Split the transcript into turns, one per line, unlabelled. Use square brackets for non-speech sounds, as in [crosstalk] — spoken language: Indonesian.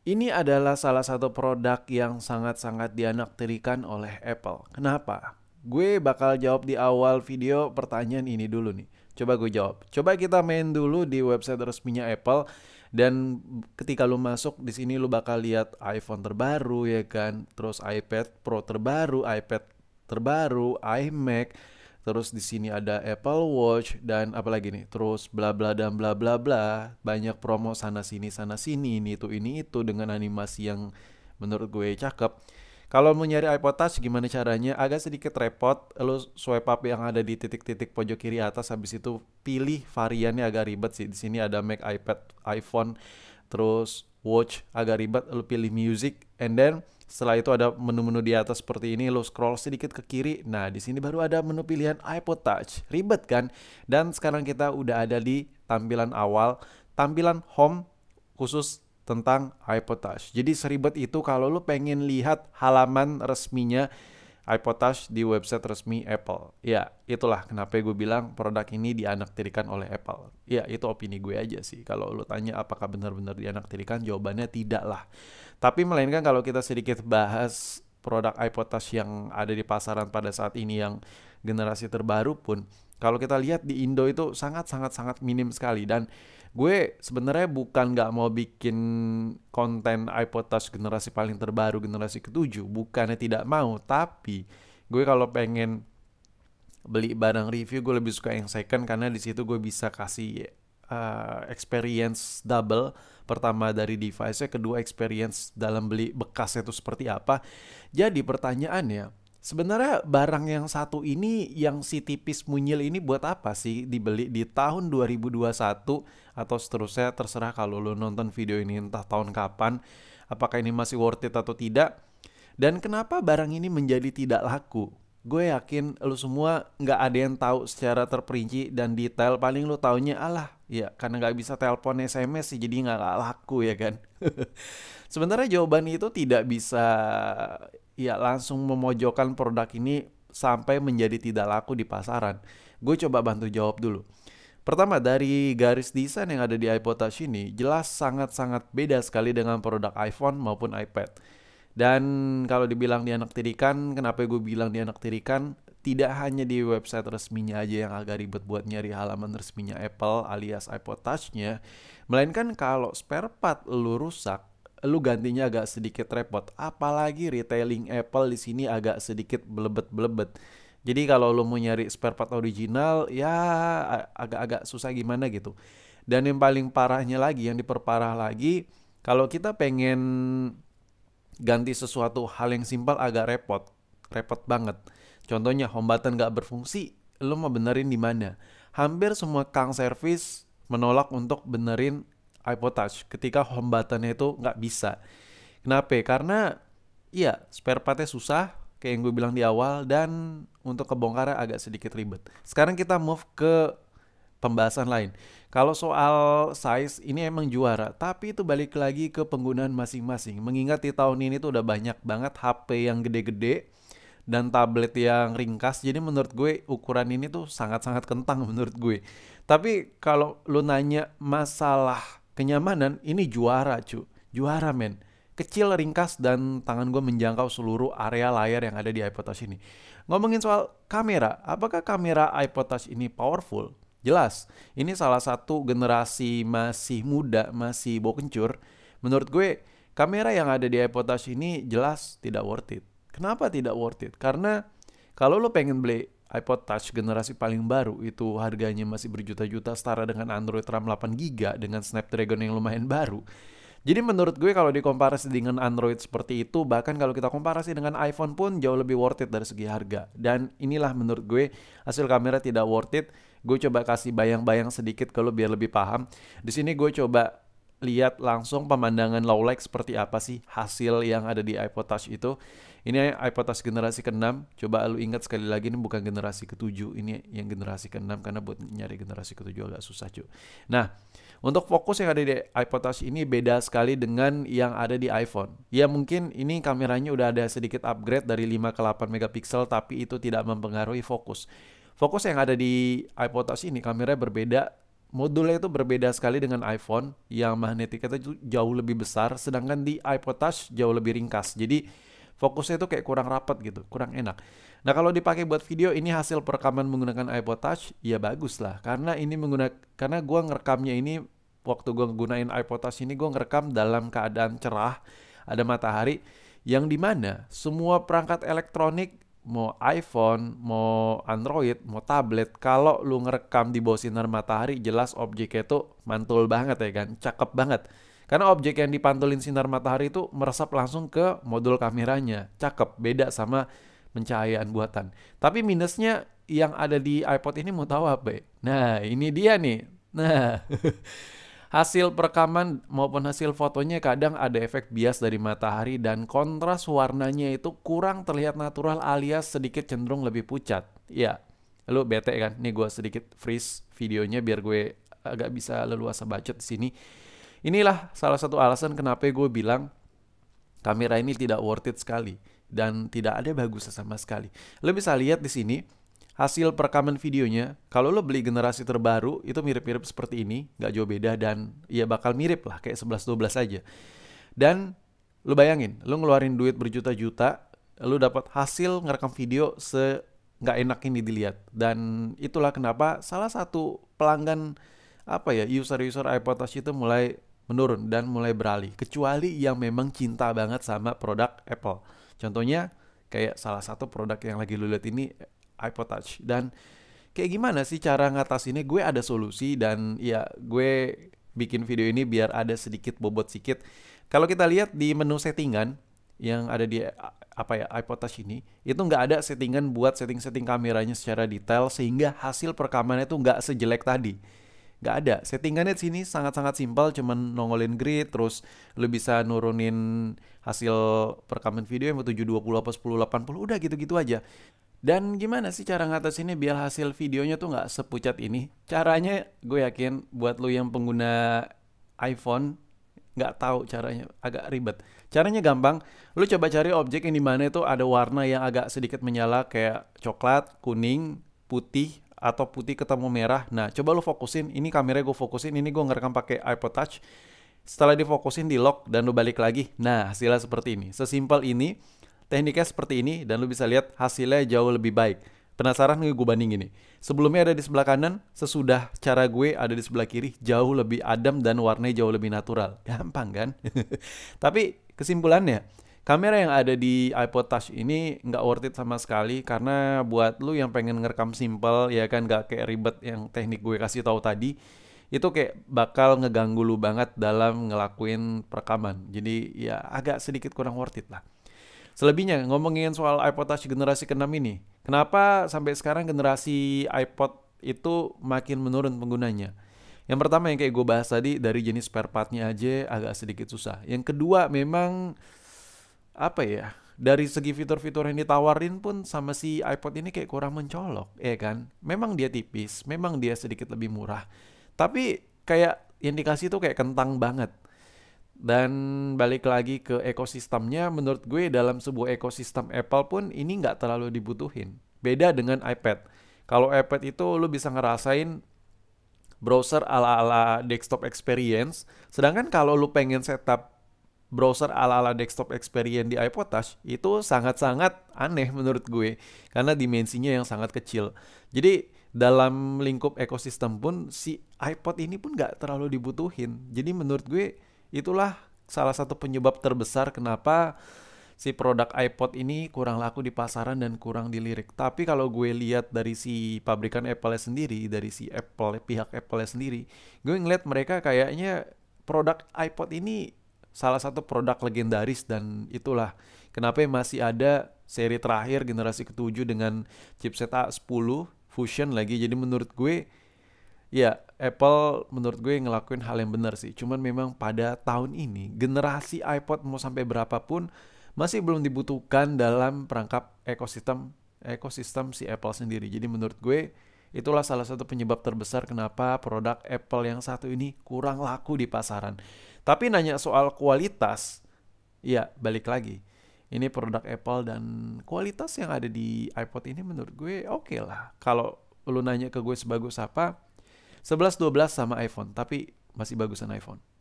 Ini adalah salah satu produk yang sangat-sangat dianaktirikan oleh Apple. Kenapa? Gue bakal jawab di awal video pertanyaan ini dulu nih. Coba gue jawab. Coba kita main dulu di website resminya Apple dan ketika lu masuk di sini lu bakal lihat iPhone terbaru ya kan, terus iPad Pro terbaru, iPad terbaru, iMac terus di sini ada Apple Watch dan apalagi nih terus bla bla dan bla bla bla banyak promo sana sini sana sini ini itu ini itu dengan animasi yang menurut gue cakep kalau mau nyari iPod Touch gimana caranya agak sedikit repot lo swipe up yang ada di titik-titik pojok kiri atas habis itu pilih variannya agak ribet sih di sini ada Mac iPad iPhone terus Watch agak ribet lo pilih music and then setelah itu ada menu-menu di atas seperti ini, lo scroll sedikit ke kiri. Nah, di sini baru ada menu pilihan iPod Touch. Ribet kan? Dan sekarang kita udah ada di tampilan awal, tampilan home khusus tentang iPod Touch. Jadi seribet itu kalau lo pengen lihat halaman resminya iPod Touch di website resmi Apple. Ya, itulah kenapa gue bilang produk ini dianaktirikan oleh Apple. Ya, itu opini gue aja sih. Kalau lo tanya apakah benar-benar dianaktirikan, jawabannya tidak lah. Tapi melainkan kalau kita sedikit bahas produk iPod Touch yang ada di pasaran pada saat ini yang generasi terbaru pun, kalau kita lihat di Indo itu sangat-sangat-sangat minim sekali dan gue sebenarnya bukan nggak mau bikin konten iPod Touch generasi paling terbaru generasi ketujuh bukannya tidak mau tapi gue kalau pengen beli barang review gue lebih suka yang second karena di situ gue bisa kasih uh, experience double pertama dari device-nya kedua experience dalam beli bekasnya itu seperti apa jadi pertanyaannya Sebenarnya barang yang satu ini yang si tipis munyil ini buat apa sih dibeli di tahun 2021 atau seterusnya terserah kalau lo nonton video ini entah tahun kapan apakah ini masih worth it atau tidak dan kenapa barang ini menjadi tidak laku gue yakin lo semua nggak ada yang tahu secara terperinci dan detail paling lo taunya alah ya karena nggak bisa telepon SMS sih jadi nggak laku ya kan [laughs] sebenarnya jawaban itu tidak bisa ya langsung memojokkan produk ini sampai menjadi tidak laku di pasaran? Gue coba bantu jawab dulu. Pertama, dari garis desain yang ada di iPod Touch ini jelas sangat-sangat beda sekali dengan produk iPhone maupun iPad. Dan kalau dibilang dia anak tirikan, kenapa gue bilang dia anak tirikan? Tidak hanya di website resminya aja yang agak ribet buat nyari halaman resminya Apple alias iPod Touch-nya, melainkan kalau spare part lu rusak, lu gantinya agak sedikit repot. Apalagi retailing Apple di sini agak sedikit belebet-belebet. Jadi kalau lu mau nyari spare part original ya agak-agak susah gimana gitu. Dan yang paling parahnya lagi, yang diperparah lagi, kalau kita pengen ganti sesuatu hal yang simpel agak repot, repot banget. Contohnya home button gak berfungsi, lu mau benerin di mana? Hampir semua kang service menolak untuk benerin iPod Touch ketika home buttonnya itu nggak bisa. Kenapa? Karena iya spare partnya susah kayak yang gue bilang di awal dan untuk kebongkaran agak sedikit ribet. Sekarang kita move ke pembahasan lain. Kalau soal size ini emang juara, tapi itu balik lagi ke penggunaan masing-masing. Mengingat di tahun ini tuh udah banyak banget HP yang gede-gede dan tablet yang ringkas. Jadi menurut gue ukuran ini tuh sangat-sangat kentang [laughs] menurut gue. Tapi kalau lu nanya masalah Kenyamanan ini juara cu, juara men. Kecil, ringkas, dan tangan gue menjangkau seluruh area layar yang ada di iPod Touch ini. Ngomongin soal kamera, apakah kamera iPod Touch ini powerful? Jelas, ini salah satu generasi masih muda, masih bau kencur Menurut gue, kamera yang ada di iPod Touch ini jelas tidak worth it. Kenapa tidak worth it? Karena kalau lo pengen beli iPod Touch generasi paling baru itu harganya masih berjuta-juta setara dengan Android RAM 8GB dengan Snapdragon yang lumayan baru. Jadi menurut gue kalau dikomparasi dengan Android seperti itu, bahkan kalau kita komparasi dengan iPhone pun jauh lebih worth it dari segi harga. Dan inilah menurut gue hasil kamera tidak worth it. Gue coba kasih bayang-bayang sedikit kalau biar lebih paham. Di sini gue coba lihat langsung pemandangan low light seperti apa sih hasil yang ada di iPod Touch itu. Ini iPod Touch generasi ke-6. Coba lu ingat sekali lagi ini bukan generasi ke-7, ini yang generasi ke-6 karena buat nyari generasi ke-7 agak susah, cuy. Nah, untuk fokus yang ada di iPod Touch ini beda sekali dengan yang ada di iPhone. Ya mungkin ini kameranya udah ada sedikit upgrade dari 5 ke 8 megapiksel tapi itu tidak mempengaruhi fokus. Fokus yang ada di iPod Touch ini kameranya berbeda modulnya itu berbeda sekali dengan iPhone yang magnetiknya itu jauh lebih besar sedangkan di iPod Touch jauh lebih ringkas jadi fokusnya itu kayak kurang rapat gitu kurang enak nah kalau dipakai buat video ini hasil perekaman menggunakan iPod Touch ya bagus lah karena ini menggunakan karena gue ngerekamnya ini waktu gue gunain iPod Touch ini gue ngerekam dalam keadaan cerah ada matahari yang dimana semua perangkat elektronik mau iPhone, mau Android, mau tablet, kalau lu ngerekam di bawah sinar matahari, jelas objeknya itu mantul banget ya kan, cakep banget. Karena objek yang dipantulin sinar matahari itu meresap langsung ke modul kameranya, cakep, beda sama pencahayaan buatan. Tapi minusnya yang ada di iPod ini mau tahu apa ya? Nah, ini dia nih. Nah, [laughs] Hasil perekaman maupun hasil fotonya kadang ada efek bias dari matahari dan kontras warnanya itu kurang terlihat natural alias sedikit cenderung lebih pucat. Ya, lu bete kan? Nih gue sedikit freeze videonya biar gue agak bisa leluasa bacot di sini. Inilah salah satu alasan kenapa gue bilang kamera ini tidak worth it sekali dan tidak ada bagusnya sama sekali. Lo bisa lihat di sini hasil perekaman videonya, kalau lo beli generasi terbaru itu mirip-mirip seperti ini, nggak jauh beda dan ya bakal mirip lah kayak 11-12 aja. Dan lo bayangin, lo ngeluarin duit berjuta-juta, lo dapat hasil ngerekam video se nggak enak ini dilihat dan itulah kenapa salah satu pelanggan apa ya user-user iPod Touch itu mulai menurun dan mulai beralih kecuali yang memang cinta banget sama produk Apple contohnya kayak salah satu produk yang lagi lu lihat ini iPod Touch dan kayak gimana sih cara ngatasinnya gue ada solusi dan ya gue bikin video ini biar ada sedikit bobot sedikit kalau kita lihat di menu settingan yang ada di apa ya iPod Touch ini itu nggak ada settingan buat setting-setting kameranya secara detail sehingga hasil perekamannya itu nggak sejelek tadi nggak ada settingannya di sini sangat-sangat simpel cuman nongolin grid terus lu bisa nurunin hasil perekaman video yang 720 apa 1080 udah gitu-gitu aja dan gimana sih cara ngatasinnya biar hasil videonya tuh nggak sepucat ini? Caranya gue yakin buat lu yang pengguna iPhone nggak tahu caranya, agak ribet. Caranya gampang, lu coba cari objek yang dimana itu ada warna yang agak sedikit menyala kayak coklat, kuning, putih, atau putih ketemu merah. Nah, coba lu fokusin, ini kamera gue fokusin, ini gue ngerekam pakai iPod Touch. Setelah difokusin di lock dan lu balik lagi. Nah, hasilnya seperti ini. Sesimpel ini tekniknya seperti ini dan lu bisa lihat hasilnya jauh lebih baik. Penasaran nggak gue bandingin nih? Sebelumnya ada di sebelah kanan, sesudah cara gue ada di sebelah kiri jauh lebih adem dan warnanya jauh lebih natural. [laughs] Gampang kan? [laughs] Tapi kesimpulannya, kamera yang ada di iPod Touch ini nggak worth it sama sekali karena buat lu yang pengen ngerekam simple ya kan nggak kayak ribet yang teknik gue kasih tahu tadi itu kayak bakal ngeganggu lu banget dalam ngelakuin perekaman jadi ya agak sedikit kurang worth it lah Selebihnya ngomongin soal iPod Touch generasi ke-6 ini, kenapa sampai sekarang generasi iPod itu makin menurun penggunanya? Yang pertama yang kayak gue bahas tadi dari jenis spare partnya aja agak sedikit susah. Yang kedua memang apa ya? Dari segi fitur-fitur yang ditawarin pun sama si iPod ini kayak kurang mencolok, ya kan? Memang dia tipis, memang dia sedikit lebih murah. Tapi kayak yang dikasih tuh kayak kentang banget dan balik lagi ke ekosistemnya, menurut gue dalam sebuah ekosistem Apple pun ini nggak terlalu dibutuhin. Beda dengan iPad. Kalau iPad itu lo bisa ngerasain browser ala-ala desktop experience. Sedangkan kalau lo pengen setup browser ala-ala desktop experience di iPod Touch itu sangat-sangat aneh menurut gue karena dimensinya yang sangat kecil. Jadi dalam lingkup ekosistem pun si iPod ini pun nggak terlalu dibutuhin. Jadi menurut gue Itulah salah satu penyebab terbesar kenapa si produk iPod ini kurang laku di pasaran dan kurang dilirik. Tapi kalau gue lihat dari si pabrikan Apple sendiri, dari si Apple pihak Apple sendiri, gue ngeliat mereka kayaknya produk iPod ini salah satu produk legendaris dan itulah kenapa masih ada seri terakhir generasi ketujuh dengan chipset A10 Fusion lagi. Jadi menurut gue ya Apple menurut gue ngelakuin hal yang benar sih. Cuman memang pada tahun ini generasi iPod mau sampai berapapun masih belum dibutuhkan dalam perangkap ekosistem ekosistem si Apple sendiri. Jadi menurut gue itulah salah satu penyebab terbesar kenapa produk Apple yang satu ini kurang laku di pasaran. Tapi nanya soal kualitas, ya balik lagi. Ini produk Apple dan kualitas yang ada di iPod ini menurut gue oke okay lah. Kalau lu nanya ke gue sebagus apa, 11 12 sama iPhone, tapi masih bagusan iPhone.